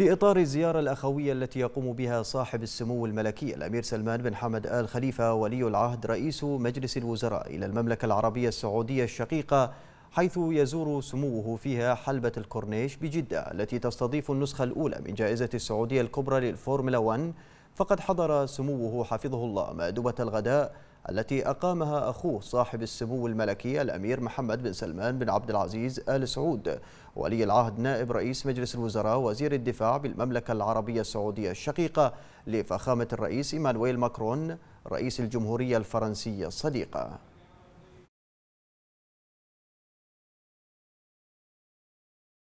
في إطار الزيارة الأخوية التي يقوم بها صاحب السمو الملكي الأمير سلمان بن حمد آل خليفة ولي العهد رئيس مجلس الوزراء إلى المملكة العربية السعودية الشقيقة حيث يزور سموه فيها حلبة الكورنيش بجدة التي تستضيف النسخة الأولى من جائزة السعودية الكبرى للفورمولا 1 فقد حضر سموه حفظه الله مأدبة الغداء التي أقامها أخوه صاحب السمو الملكي الأمير محمد بن سلمان بن عبد العزيز آل سعود ولي العهد نائب رئيس مجلس الوزراء وزير الدفاع بالمملكة العربية السعودية الشقيقة لفخامة الرئيس إيمانويل ماكرون رئيس الجمهورية الفرنسية الصديقة